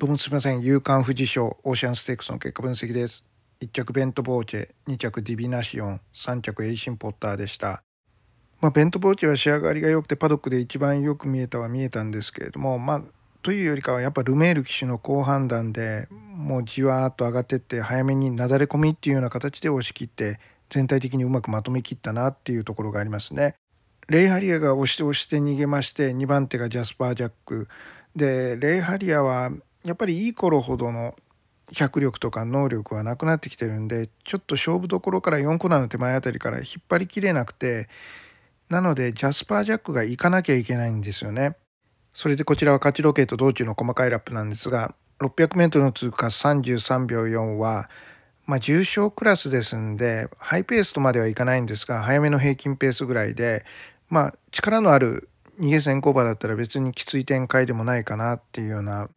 どうもすみません。夕刊富士賞オーシャンステークスの結果分析です。1着ベント・ボーチェ、2着ディビナシオン、3着エイシン・ポッターでした。まあ、ベント・ボーチェは仕上がりが良くてパドックで一番よく見えたは見えたんですけれども、まあ、というよりかはやっぱルメール騎手の好判断でもうじわーっと上がってって早めになだれ込みっていうような形で押し切って全体的にうまくまとめきったなっていうところがありますね。レイ・ハリアが押して押して逃げまして2番手がジャスパー・ジャックでレイ・ハリアはやっぱりいい頃ほどの脚力とか能力はなくなってきてるんでちょっと勝負どころから4コーナーの手前あたりから引っ張りきれなくてなのでジャスパージャックが行かなきゃいけないんですよね。それでこちらは勝ちロケと道中の細かいラップなんですが 600m の通過33秒4は、まあ、重症クラスですんでハイペースとまではいかないんですが早めの平均ペースぐらいで、まあ、力のある逃げ先行馬だったら別にきつい展開でもないかなっていうような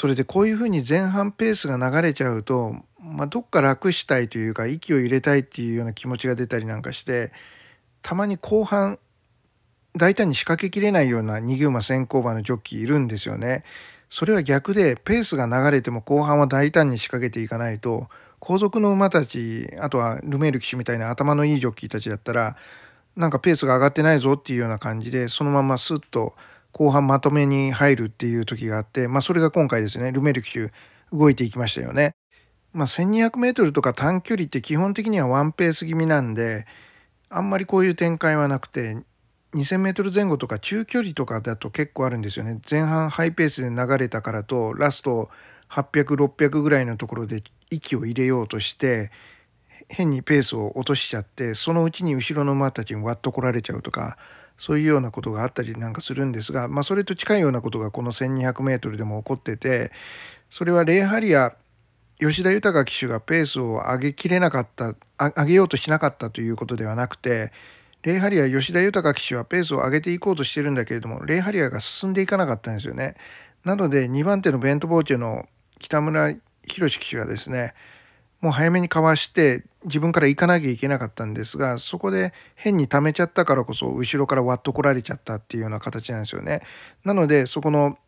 それでこういうふうに前半ペースが流れちゃうと、まあ、どっか楽したいというか息を入れたいっていうような気持ちが出たりなんかしてたまに後半大胆に仕掛けきれないような2。牛馬先行馬のジョッキーいるんですよね。それは逆でペースが流れても後半は大胆に仕掛けていかないと後続の馬たちあとはルメール騎手みたいな頭のいいジョッキーたちだったらなんかペースが上がってないぞっていうような感じでそのまますっと後半まとめに入るっていう時があって、まあ、それが今回ですねルメルキュー動いていきましたよね。まあ、1200m とか短距離って基本的にはワンペース気味なんであんまりこういう展開はなくて 2000m 前後とか中距離とかだと結構あるんですよね。前半ハイペースで流れたからとラスト800600ぐらいのところで息を入れようとして変にペースを落としちゃってそのうちに後ろの馬たちに割っと来られちゃうとかそういうようなことがあったりなんかするんですが、まあ、それと近いようなことがこの 1200m でも起こっててそれはレイ・ハリア吉田豊騎手がペースを上げきれなかった上げようとしなかったということではなくてレイ・ハリア吉田豊騎手はペースを上げていこうとしてるんだけれどもレイ・ハリアが進んでいかなかったんですよね。なので2番手のベント・ボーチェの北村宏騎手がですねもう早めにかわして自分から行かなきゃいけなかったんですがそこで変に溜めちゃったからこそ後ろから割っとこられちゃったっていうような形なんですよね。なのでそこの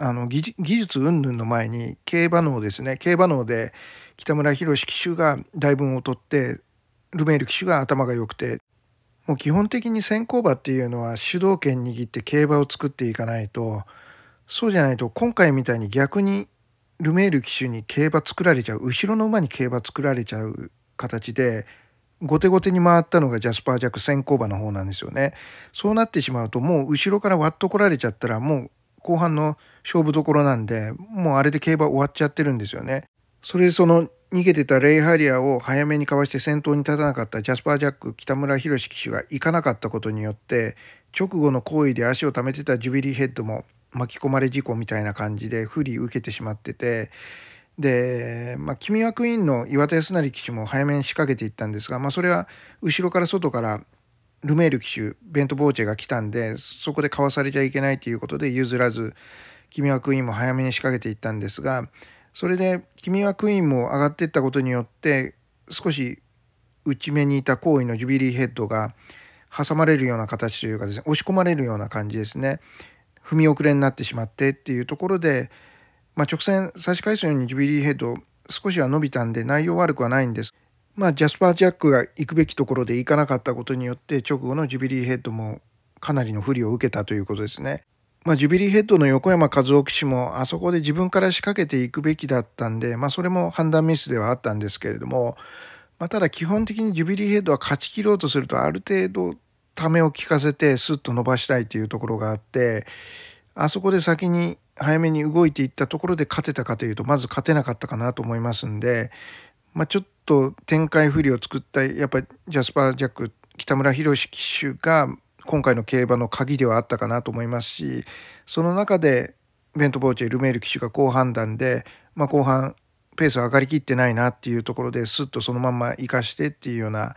あの技術云々の前に競馬能ですね競馬能で北村宏騎手が大分を取ってルメール騎手が頭が良くてもう基本的に先行馬っていうのは主導権握って競馬を作っていかないとそうじゃないと今回みたいに逆にルメール騎手に競馬作られちゃう後ろの馬に競馬作られちゃう形で後手後手に回ったのがジャスパー・ジャック先行馬の方なんですよね。そうなってしまうともう後ろから割っとこられちゃったらもう後半の勝負どころなんでもうあれで競馬終わっちゃってるんですよね。それでその逃げてたレイ・ハリアを早めにかわして先頭に立たなかったジャスパー・ジャック北村博騎手が行かなかったことによって直後の行為で足を貯めてたジュビリー・ヘッドも巻き込まれ事故みたいな感じで不利受けてしまっててで、まあ、君はクイーンの岩田康成騎手も早めに仕掛けていったんですが、まあ、それは後ろから外からルメール騎手ベント・ボーチェが来たんでそこでかわされちゃいけないということで譲らず君はクイーンも早めに仕掛けていったんですがそれで君はクイーンも上がっていったことによって少し内目にいた行為のジュビリーヘッドが挟まれるような形というかですね押し込まれるような感じですね。踏み遅れになってしまってっていうところで、まあ、直線差し返すようにジュビリーヘッド少しは伸びたんで内容悪くはないんです。まあ、ジャスパー・ジャックが行くべきところで行かなかったことによって直後のジュビリーヘッドもかなりの不利を受けたということですね。まあ、ジュビリーヘッドの横山和夫騎士もあそこで自分から仕掛けていくべきだったんで、まあ、それも判断ミスではあったんですけれども、まあ、ただ基本的にジュビリーヘッドは勝ち切ろうとするとある程度ためを聞かせてスッと伸ばしたいというところがあってあそこで先に早めに動いていったところで勝てたかというとまず勝てなかったかなと思いますんで、まあ、ちょっと展開不利を作ったやっぱりジャスパー・ジャック北村宏士騎手が今回の競馬の鍵ではあったかなと思いますしその中でベント・ボーチェルメール騎手が好判断で、まあ、後半ペース上がりきってないなっていうところですっとそのまんま生かしてっていうような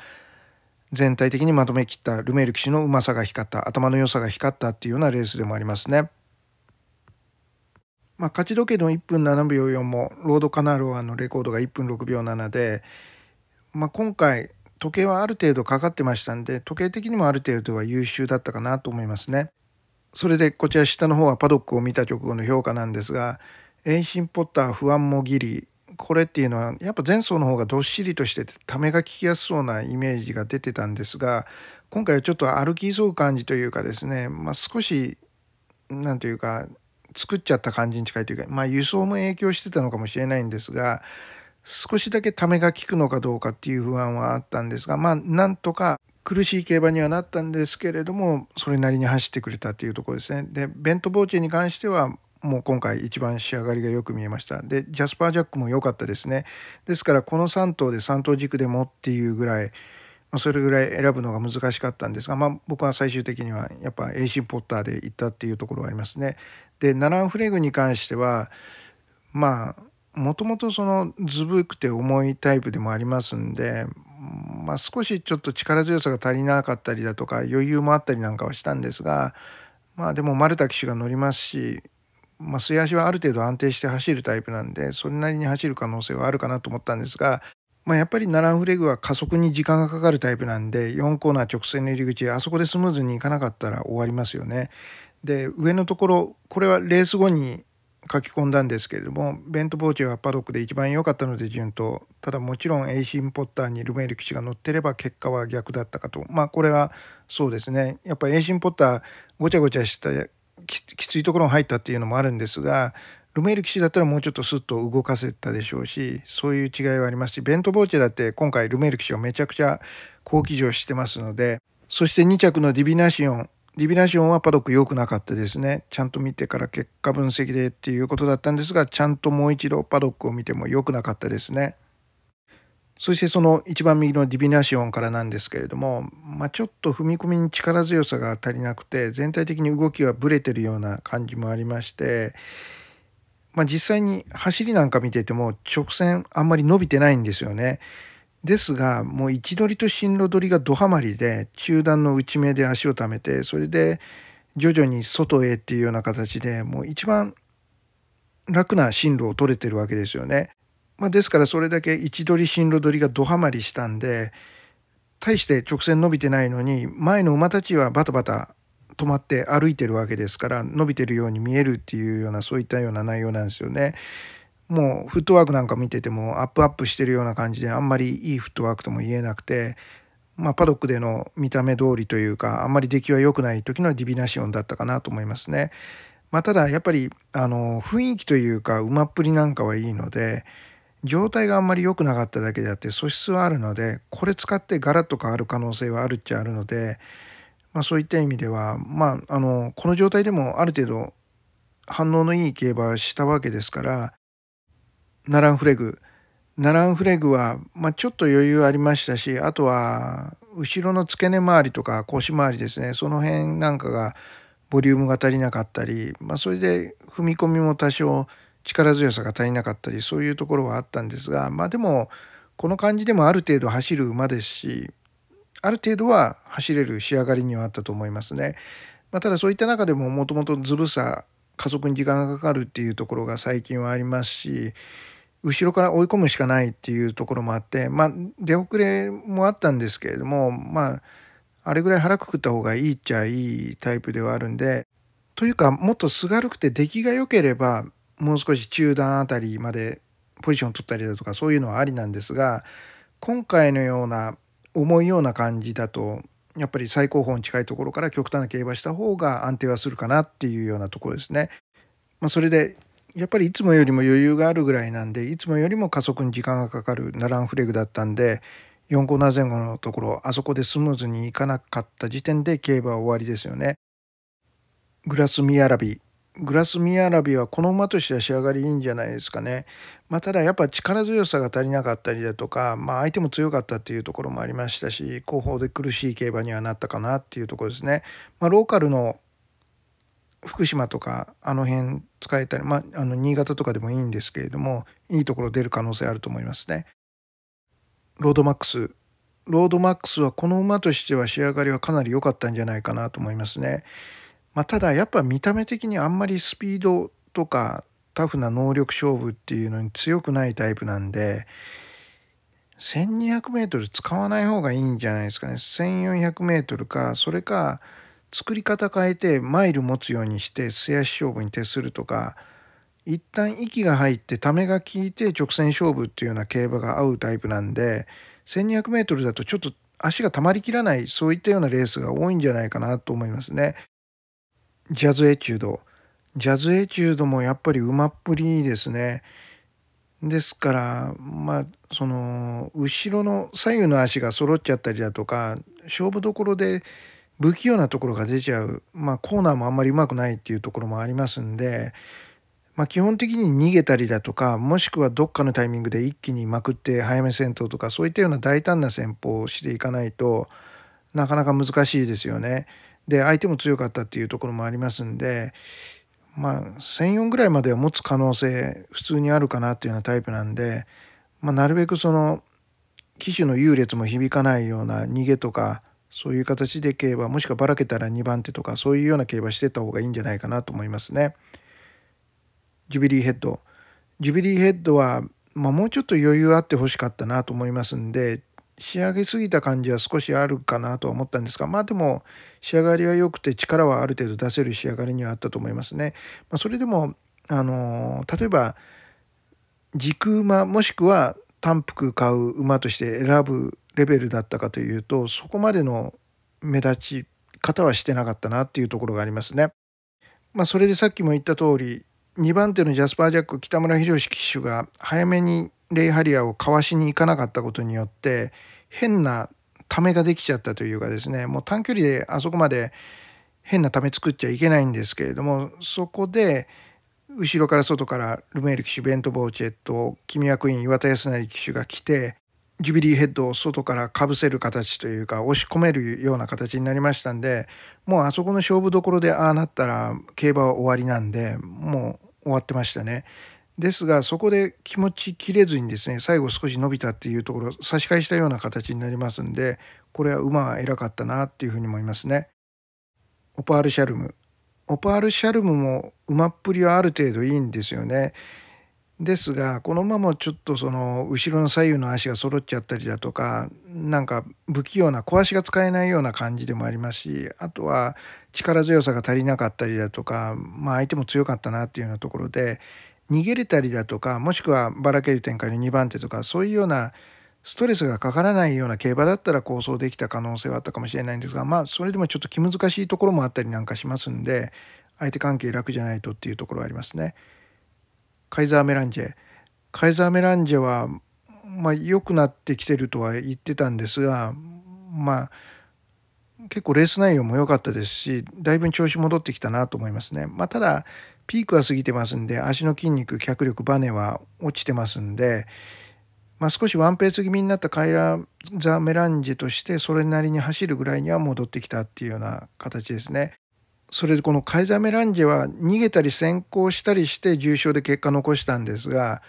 全体的にまとめきったルメール騎手のうまさが光った頭の良さが光ったっていうようなレースでもありますね。まあ、勝ち時計の1分7秒4もロードカナロアのレコードが1分6秒7で、まあ、今回時計はある程度かかってましたんで時計的にもある程度は優秀だったかなと思いますね。それでこちら下の方はパドックを見た直後の評価なんですが遠心ポッター不安もギリこれっていうのはやっぱ前走の方がどっしりとしててためが利きやすそうなイメージが出てたんですが今回はちょっと歩き急ぐ感じというかですね、まあ、少し何というか作っちゃった感じに近いというか、まあ、輸送も影響してたのかもしれないんですが少しだけためが利くのかどうかっていう不安はあったんですがまあなんとか苦しい競馬にはなったんですけれどもそれなりに走ってくれたっていうところですね。でベント・ボーチェに関してはもう今回一番仕上がりがよく見えました。で、ジャスパージャックも良かったですね。ですからこの3頭で3頭軸でもっていうぐらい、まそれぐらい選ぶのが難しかったんですが、まあ、僕は最終的にはやっぱ AC ポッターで行ったっていうところはありますね。で、ナランフレグに関しては、まあ、もともとそのずぶくて重いタイプでもありますんで、まあ、少しちょっと力強さが足りなかったりだとか余裕もあったりなんかはしたんですが、まあでも丸田騎手が乗りますしまあ、素足はある程度安定して走るタイプなんでそれなりに走る可能性はあるかなと思ったんですが、まあ、やっぱりナランフレグは加速に時間がかかるタイプなんで4コーナー直線の入り口あそこでスムーズにいかなかったら終わりますよね。で上のところこれはレース後に書き込んだんですけれどもベント・ボーチェはパドックで一番良かったので順当ただもちろんエイシン・ポッターにルメール騎地が乗ってれば結果は逆だったかとまあこれはそうですねやっぱエイシン・ポッターごちゃごちゃしたきついところに入ったっていうのもあるんですがルメール騎手だったらもうちょっとスッと動かせたでしょうしそういう違いはありますしベント・ボーチェだって今回ルメール騎手はめちゃくちゃ好騎乗してますのでそして2着のディビナシオンディビナシオンはパドック良くなかったですねちゃんと見てから結果分析でっていうことだったんですがちゃんともう一度パドックを見ても良くなかったですね。そしてその一番右のディビナシオンからなんですけれども、まあ、ちょっと踏み込みに力強さが足りなくて全体的に動きがぶれてるような感じもありまして、まあ、実際に走りなんか見てても直線あんまり伸びてないんですよね。ですがもう位置取りと進路取りがどはまりで中段の内目で足をためてそれで徐々に外へっていうような形でもう一番楽な進路を取れてるわけですよね。まあ、ですからそれだけ位置取り進路取りがどはまりしたんで対して直線伸びてないのに前の馬たちはバタバタ止まって歩いてるわけですから伸びてるように見えるっていうようなそういったような内容なんですよね。もうフットワークなんか見ててもアップアップしてるような感じであんまりいいフットワークとも言えなくて、まあ、パドックでの見た目通りというかあんまり出来は良くない時のディビナシオンだったかなと思いますね。まあ、ただやっぱりあの雰囲気というか馬っぷりなんかはいいので状態があんまり良くなかっただけであって素質はあるのでこれ使ってガラッと変わる可能性はあるっちゃあるので、まあ、そういった意味では、まあ、あのこの状態でもある程度反応のいい競馬したわけですからナランフレグナランフレグは、まあ、ちょっと余裕ありましたしあとは後ろの付け根周りとか腰周りですねその辺なんかがボリュームが足りなかったり、まあ、それで踏み込みも多少力強さが足りなかったりそういうところはあったんですがまあでもこの感じでもある程度走る馬ですしある程度は走れる仕上がりにはあったと思いますね。まあ、ただそういった中でももともとずるさ加速に時間がかかるっていうところが最近はありますし後ろから追い込むしかないっていうところもあってまあ出遅れもあったんですけれどもまああれぐらい腹くくった方がいいっちゃいいタイプではあるんでというかもっとすがるくて出来が良ければもう少し中段あたりまでポジション取ったりだとかそういうのはありなんですが今回のような重いような感じだとやっぱり最高峰に近いところから極端な競馬した方が安定はするかなっていうようなところですね。まあ、それでやっぱりいつもよりも余裕があるぐらいなんでいつもよりも加速に時間がかかるナランフレグだったんで4コーナー前後のところあそこでスムーズにいかなかった時点で競馬は終わりですよね。グラスミアラビグラスミアラビはこの馬としては仕上がりいいんじゃないですかね。まあ、ただやっぱ力強さが足りなかったりだとか、まあ、相手も強かったっていうところもありましたし後方で苦しい競馬にはなったかなっていうところですね。まあ、ローカルの福島とかあの辺使えたり、まあ、あの新潟とかでもいいんですけれどもいいところ出る可能性あると思いますね。ロードマックスロードマックスはこの馬としては仕上がりはかなり良かったんじゃないかなと思いますね。まあ、ただやっぱ見た目的にあんまりスピードとかタフな能力勝負っていうのに強くないタイプなんで 1200m 使わない方がいいんじゃないですかね 1400m かそれか作り方変えてマイル持つようにして素足勝負に徹するとか一旦息が入ってためが効いて直線勝負っていうような競馬が合うタイプなんで 1200m だとちょっと足がたまりきらないそういったようなレースが多いんじゃないかなと思いますね。ジャズエチュード。ジャズエチュードもやっぱり馬っぷりですね。ですから、まあ、その、後ろの左右の足が揃っちゃったりだとか、勝負どころで不器用なところが出ちゃう。まあ、コーナーもあんまりうまくないっていうところもありますんで、まあ、基本的に逃げたりだとか、もしくはどっかのタイミングで一気にまくって早め戦闘とか、そういったような大胆な戦法をしていかないとなかなか難しいですよね。で相手も強かったっていうところもありますんでまあ1004ぐらいまでは持つ可能性普通にあるかなっていうようなタイプなんで、まあ、なるべくその機種の優劣も響かないような逃げとかそういう形で競馬もしくはばらけたら2番手とかそういうような競馬してた方がいいんじゃないかなと思いますね。ジュビリーヘッドジュビリーヘッドは、まあ、もうちょっと余裕あってほしかったなと思いますんで仕上げすぎた感じは少しあるかなと思ったんですがまあでも仕上がりは良くて力はある程度出せる仕上がりにはあったと思いますね。まあ、それでもあの例えば軸馬もしくは単服買う馬として選ぶレベルだったかというとそこまでの目立ち方はしてなかったなっていうところがありますね。まあ、それでさっきも言った通り2番手のジャスパー・ジャック北村博之騎手が早めにレイ・ハリアをかわしに行かなかったことによって変なためができちゃったというかですねもう短距離であそこまで変なため作っちゃいけないんですけれどもそこで後ろから外からルメール騎手ベント・ボーチェット君はクイーン岩田康成騎手が来てジュビリーヘッドを外からかぶせる形というか押し込めるような形になりましたんでもうあそこの勝負どころでああなったら競馬は終わりなんでもう終わってましたね。ですがそこで気持ち切れずにですね最後少し伸びたっていうところ差し返したような形になりますんでこれは馬は偉かったなっていうふうに思いますね。オパールシャルムオパールシャルムも馬っぷりはある程度いいんですよね。ですがこの馬もちょっとその後ろの左右の足が揃っちゃったりだとかなんか不器用な小足が使えないような感じでもありますしあとは力強さが足りなかったりだとか、まあ、相手も強かったなっていうようなところで逃げれたりだとかもしくはばらける展開の2番手とかそういうようなストレスがかからないような競馬だったら構想できた可能性はあったかもしれないんですがまあそれでもちょっと気難しいところもあったりなんかしますんで相手関係楽じゃないとっていうところはありますね。カイザーメランジェカイザーメランジェはまあ良くなってきてるとは言ってたんですがまあ結構レース内容も良かったですし、だいぶ調子戻ってきたなと思いますね。まあ、ただ、ピークは過ぎてますんで、足の筋肉、脚力、バネは落ちてますんで、まあ、少しワンペース気味になったカイラ・ザ・メランジェとして、それなりに走るぐらいには戻ってきたっていうような形ですね。それでこのカイザーメランジェは逃げたり先行したりして重傷で結果残したんですが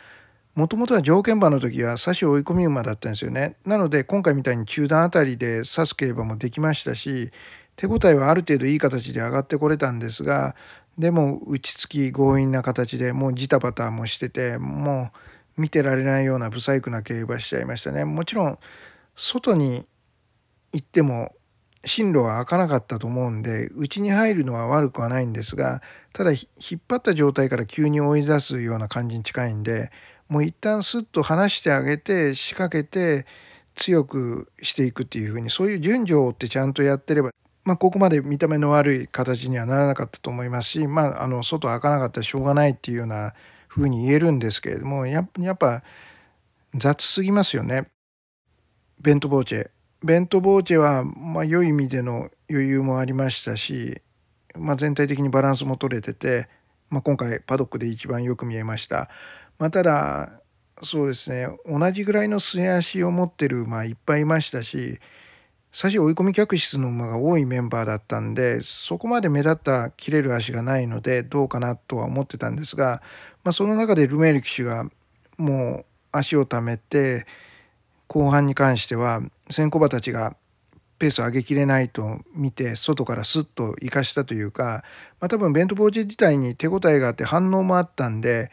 もともとは条件馬の時は差し追い込み馬だったんですよね。なので今回みたいに中段あたりで差す競馬もできましたし手応えはある程度いい形で上がってこれたんですがでも打ちつき強引な形でもうジタバタもしててもう見てられないような不細工な競馬しちゃいましたね。もちろん外に行っても進路は開かなかったと思うんでうちに入るのは悪くはないんですがただ引っ張った状態から急に追い出すような感じに近いんでもう一旦スッと離してあげて仕掛けて強くしていくっていうふうにそういう順序を追ってちゃんとやってれば、まあ、ここまで見た目の悪い形にはならなかったと思いますし、まあ、あの外開かなかったらしょうがないっていうようなふうに言えるんですけれどもやっぱ雑すぎますよね。ベント・ボーチェベント・ボーチェは、まあ、良い意味での余裕もありましたし、まあ、全体的にバランスも取れてて、まあ、今回パドックで一番よく見えました。まあ、ただそうですね同じぐらいの末足を持ってる馬いっぱいいましたし最初追い込み客室の馬が多いメンバーだったんでそこまで目立った切れる足がないのでどうかなとは思ってたんですが、まあ、その中でルメール騎手がもう足をためて後半に関しては先行馬たちがペースを上げきれないと見て外からスッと生かしたというか、まあ、多分ベントポーチ自体に手応えがあって反応もあったんで。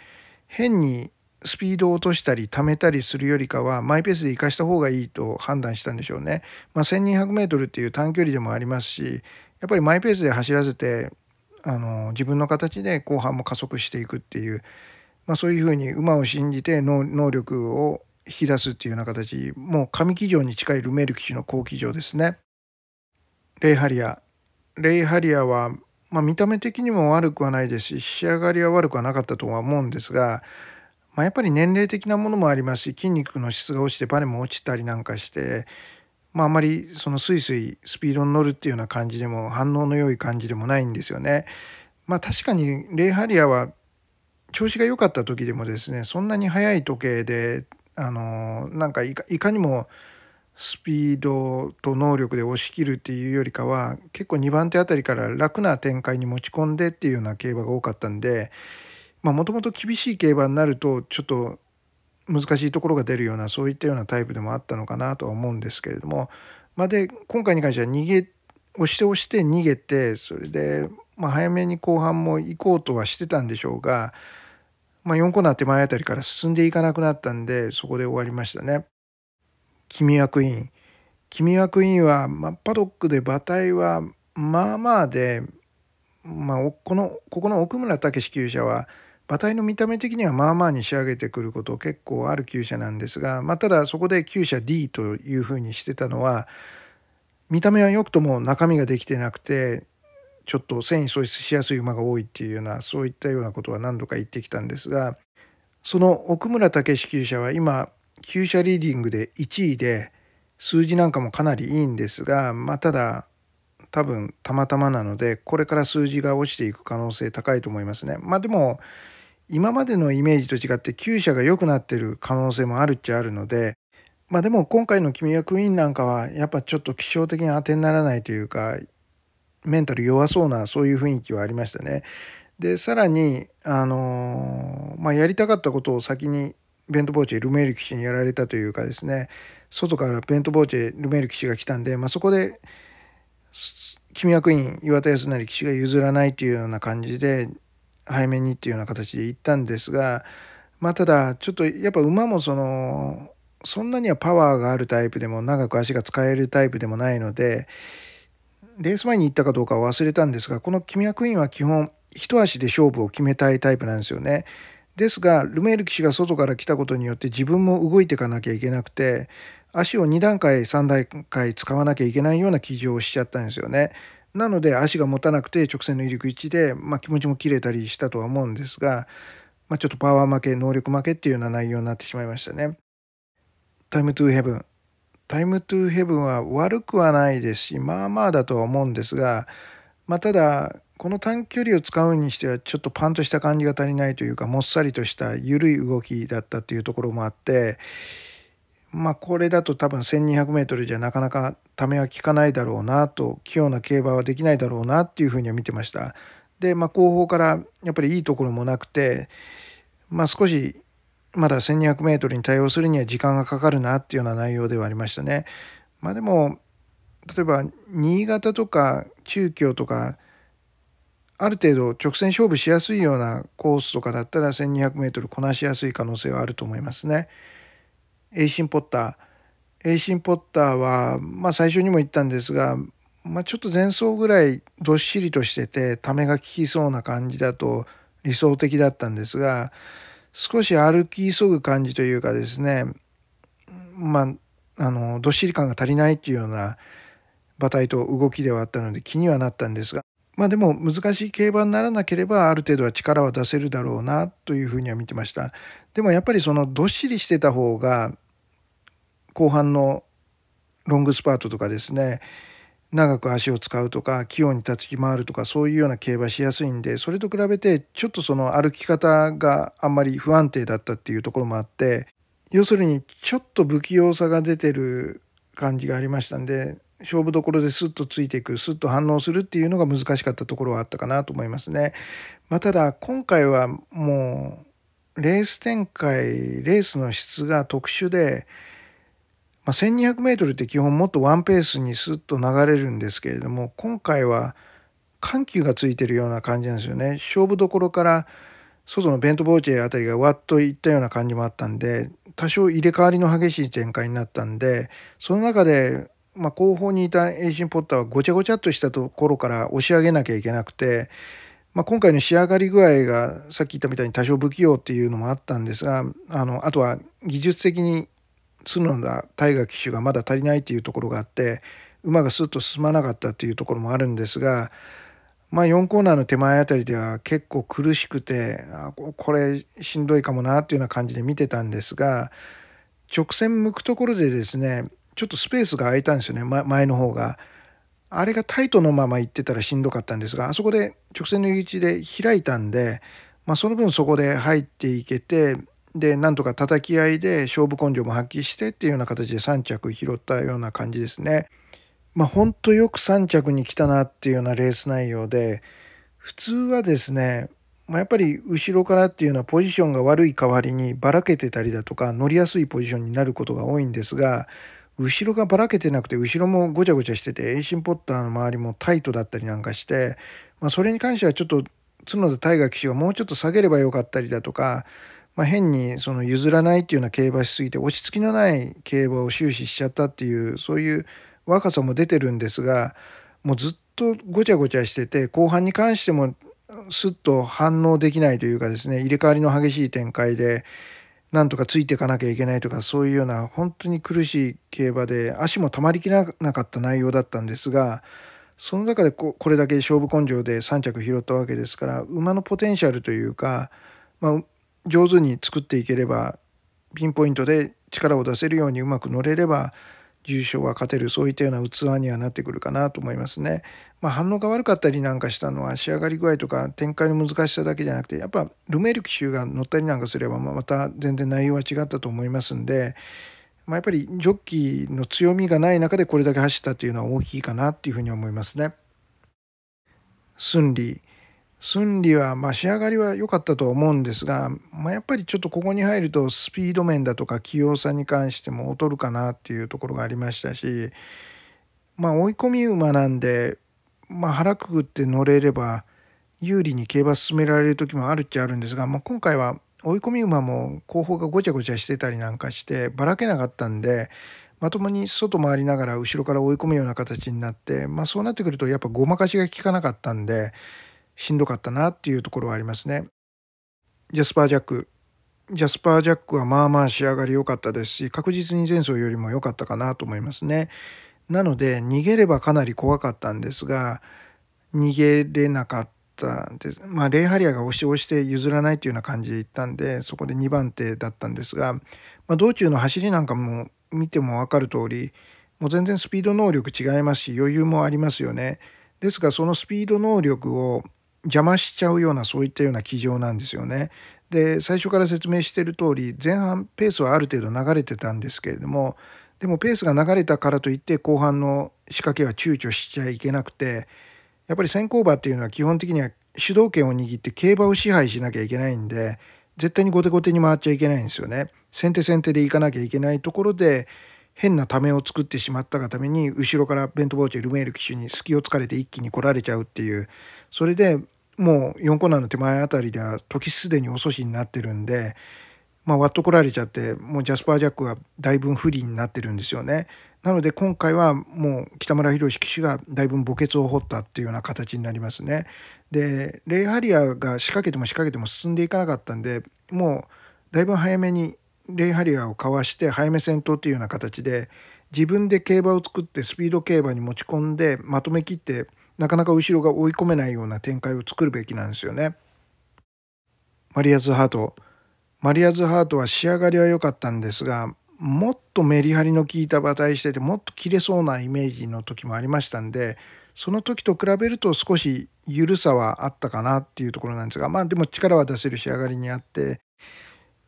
変にスピードを落としたり溜めたりするよりかはマイペースで生かした方がいいと判断したんでしょうね。まあ、1200m っていう短距離でもありますしやっぱりマイペースで走らせてあの自分の形で後半も加速していくっていう、まあ、そういうふうに馬を信じて能力を引き出すっていうような形もう上騎乗に近いルメール騎手の後騎乗ですね。レイハリアレイハリアはまあ、見た目的にも悪くはないですし仕上がりは悪くはなかったとは思うんですが、まあ、やっぱり年齢的なものもありますし筋肉の質が落ちてバネも落ちたりなんかして、まあ、あまりそのスイスイスピードに乗るっていうような感じでも反応の良い感じでもないんですよね。まあ、確かにレイハリアは調子が良かった時でもですねそんなに速い時計であのなんかいかにもスピードと能力で押し切るっていうよりかは結構2番手あたりから楽な展開に持ち込んでっていうような競馬が多かったんでもともと厳しい競馬になるとちょっと難しいところが出るようなそういったようなタイプでもあったのかなとは思うんですけれども、まあで、で今回に関しては逃げ押して押して逃げてそれで、まあ、早めに後半も行こうとはしてたんでしょうが、まあ、4コーナー手前あたりから進んでいかなくなったんでそこで終わりましたね。君はクイーン。君はクイーンは、まあ、パドックで馬体はまあまあで、まあ、このここの奥村武史厩舎は馬体の見た目的にはまあまあに仕上げてくること結構ある厩舎なんですが、まあ、ただそこで厩舎 D というふうにしてたのは見た目はよくとも中身ができてなくてちょっと繊維喪失しやすい馬が多いっていうようなそういったようなことは何度か言ってきたんですがその奥村武史厩舎は今旧車リーディングで1位で数字なんかもかなりいいんですが、まあ、ただ多分たまたまなのでこれから数字が落ちていく可能性高いと思いますね。まあでも今までのイメージと違って旧車が良くなってる可能性もあるっちゃあるのでまあでも今回の「君はクイーン」なんかはやっぱちょっと気象的に当てにならないというかメンタル弱そうなそういう雰囲気はありましたね。でさらにあのー、まあ、やりたかったことを先にベント・ボーチェルメール騎士にやられたというかですね外からベント・ボーチェルメール騎士が来たんで、まあ、そこで君役員岩田康成騎士が譲らないというような感じで背面にっていうような形で行ったんですが、まあ、ただちょっとやっぱ馬もそのそんなにはパワーがあるタイプでも長く足が使えるタイプでもないのでレース前に行ったかどうかは忘れたんですがこの君役員は基本一足で勝負を決めたいタイプなんですよね。ですがルメール騎手が外から来たことによって自分も動いていかなきゃいけなくて足を2段階3段階使わなきゃいけないような騎乗をしちゃったんですよね。なので足が持たなくて直線の入り口で、まあ、気持ちも切れたりしたとは思うんですが、まあ、ちょっとパワー負け能力負けっていうような内容になってしまいましたね。タイムトゥーヘブンタイムトゥーヘブンは悪くはないですしまあまあだとは思うんですが、まあ、ただこの短距離を使うにしてはちょっとパンとした感じが足りないというかもっさりとした緩い動きだったというところもあってまあこれだと多分 1200m じゃなかなかためは利かないだろうなと器用な競馬はできないだろうなっていうふうには見てました。で、まあ、後方からやっぱりいいところもなくて、まあ、少しまだ 1200m に対応するには時間がかかるなっていうような内容ではありましたね。まあ、でも例えば新潟とか中京とかある程度直線勝負しやすいようなコースとかだったら 1200m こなしやすい可能性はあると思いますね。エイシンポッターエイシンポッターは、まあ、最初にも言ったんですが、まあ、ちょっと前走ぐらいどっしりとしててためが利きそうな感じだと理想的だったんですが少し歩き急ぐ感じというかですねまああのどっしり感が足りないっていうような馬体と動きではあったので気にはなったんですがまあでも難しい競馬にならなければある程度は力は出せるだろうなというふうには見てました。でもやっぱりそのどっしりしてた方が後半のロングスパートとかですね長く足を使うとか器用に立ち回るとかそういうような競馬しやすいんでそれと比べてちょっとその歩き方があんまり不安定だったっていうところもあって要するにちょっと不器用さが出てる感じがありましたんで勝負どころですっとついていくすっと反応するっていうのが難しかったところはあったかなと思いますね。まあ、ただ今回はもうレース展開レースの質が特殊で、まあ、1,200m って基本もっとワンペースにスッと流れるんですけれども今回は緩急がついてるような感じなんですよね。勝負どころから外のベントボーチェあたりがわっといったような感じもあったんで多少入れ替わりの激しい展開になったんでその中でまあ、後方にいたエイジン・ポッターはごちゃごちゃっとしたところから押し上げなきゃいけなくて、まあ、今回の仕上がり具合がさっき言ったみたいに多少不器用っていうのもあったんですがあのあとは技術的に角田大河騎手がまだ足りないっていうところがあって馬がスッと進まなかったっていうところもあるんですが、まあ、4コーナーの手前あたりでは結構苦しくてあこれしんどいかもなっていうような感じで見てたんですが直線向くところでですねちょっとスペースが空いたんですよね、前の方が。あれがタイトのまま行ってたらしんどかったんですが、あそこで直線の入り口で開いたんで、まあ、その分そこで入っていけて、で、なんとか叩き合いで勝負根性も発揮してっていうような形で3着拾ったような感じですね。まあ、ほんとよく3着に来たなっていうようなレース内容で、普通はですね、まあ、やっぱり後ろからっていうのはポジションが悪い代わりにばらけてたりだとか乗りやすいポジションになることが多いんですが後ろがばらけてなくて後ろもごちゃごちゃしてて遠心ポッターの周りもタイトだったりなんかして、まあ、それに関してはちょっと角田大河騎手はもうちょっと下げればよかったりだとか、まあ、変にその譲らないっていうような競馬しすぎて落ち着きのない競馬を終始しちゃったっていうそういう若さも出てるんですがもうずっとごちゃごちゃしてて後半に関してもすっと反応できないというかですね入れ替わりの激しい展開で。なんとかついていかなきゃいけないとかそういうような本当に苦しい競馬で足もたまりきらなかった内容だったんですがその中でここれだけ勝負根性で3着拾ったわけですから馬のポテンシャルというか、まあ、上手に作っていければピンポイントで力を出せるようにうまく乗れれば優勝は勝てるそういったような器にはなってくるかなと思いますね。まあ、反応が悪かったりなんかしたのは仕上がり具合とか展開の難しさだけじゃなくてやっぱルメール騎手が乗ったりなんかすればまた全然内容は違ったと思いますんで。まあ、やっぱりジョッキーの強みがない中でこれだけ走ったというのは大きいかなっていうふうに思いますね。スンリー寸ンは、まあ、仕上がりは良かったとは思うんですが、まあ、やっぱりちょっとここに入るとスピード面だとか器用さに関しても劣るかなっていうところがありましたし、まあ、追い込み馬なんで、まあ、腹くぐって乗れれば有利に競馬進められる時もあるっちゃあるんですが、まあ、今回は追い込み馬も後方がごちゃごちゃしてたりなんかしてばらけなかったんでまともに外回りながら後ろから追い込むような形になって、まあ、そうなってくるとやっぱごまかしが効かなかったんで。しんどかったなっていうところはありますね。ジャスパー・ジャックジャスパー・ジャックはまあまあ仕上がり良かったですし確実に前走よりも良かったかなと思いますね。なので逃げればかなり怖かったんですが逃げれなかったんですまあレイ・ハリアが押し押して譲らないというような感じで行ったんでそこで2番手だったんですが、まあ、道中の走りなんかも見ても分かる通りもう全然スピード能力違いますし余裕もありますよね。ですがそのスピード能力を邪魔しちゃうようなそういったような騎乗なんですよね。で最初から説明している通り前半ペースはある程度流れてたんですけれどもでもペースが流れたからといって後半の仕掛けは躊躇しちゃいけなくてやっぱり先行馬っていうのは基本的には主導権を握って競馬を支配しなきゃいけないんで絶対に後手後手に回っちゃいけないんですよね。先手先手で行かなきゃいけないところで変なためを作ってしまったがために後ろからベント・ボーチェルメール騎手に隙を突かれて一気に来られちゃうっていうそれでもう4コーナーの手前あたりでは時すでに遅しになってるんで、まあ、割っとこられちゃってもうジャスパー・ジャックはだいぶ不利になってるんですよね。なので今回はもう北村博騎手がだいぶ墓穴を掘ったっていうような形になりますね。でレイ・ハリアが仕掛けても仕掛けても進んでいかなかったんでもうだいぶ早めにレイ・ハリアをかわして早め戦闘っていうような形で自分で競馬を作ってスピード競馬に持ち込んでまとめきってなかなか後ろが追い込めないような展開を作るべきなんですよね。マリアズハートマリアズハートは仕上がりは良かったんですがもっとメリハリの効いた馬体しててもっと切れそうなイメージの時もありましたんでその時と比べると少し緩さはあったかなっていうところなんですがまあでも力は出せる仕上がりにあって、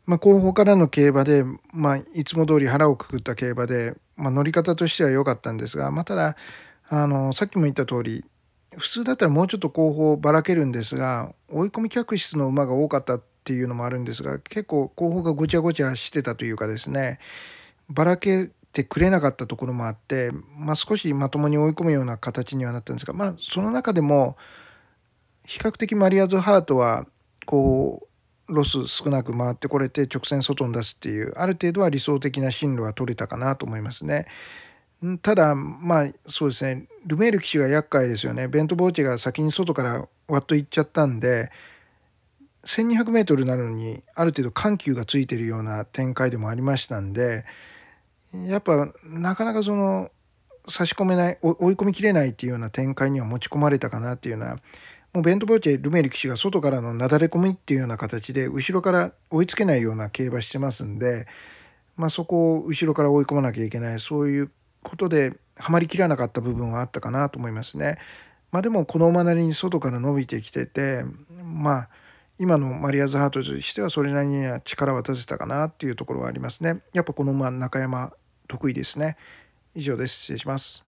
まあ、後方からの競馬で、まあ、いつも通り腹をくくった競馬で、まあ、乗り方としては良かったんですが、まあ、ただあのさっきも言った通り普通だったらもうちょっと後方ばらけるんですが追い込み客室の馬が多かったっていうのもあるんですが結構後方がごちゃごちゃしてたというかですねばらけてくれなかったところもあって、まあ、少しまともに追い込むような形にはなったんですが、まあ、その中でも比較的マリアーズハートはこうロス少なく回ってこれて直線外に出すっていうある程度は理想的な進路は取れたかなと思いますね。ただ、まあそうですね、ルメール騎手が厄介ですよね、ベント・ボーチェが先に外からわっと行っちゃったんで、1200メートルなのに、ある程度緩急がついてるような展開でもありましたんで、やっぱなかなかその差し込めない、追い込みきれないっていうような展開には持ち込まれたかなっていうのはもうベント・ボーチェ、ルメール騎手が外からのなだれ込みっていうような形で、後ろから追いつけないような競馬してますんで、まあ、そこを後ろから追い込まなきゃいけない、そういうことではまりきらなかった部分はあったかなと思いますね。まあ、でもこのまなりに外から伸びてきててまあ今のマリアズハートとしてはそれなりには力は出せたかなっていうところはありますね。やっぱこの馬中山得意ですね。以上です。失礼します。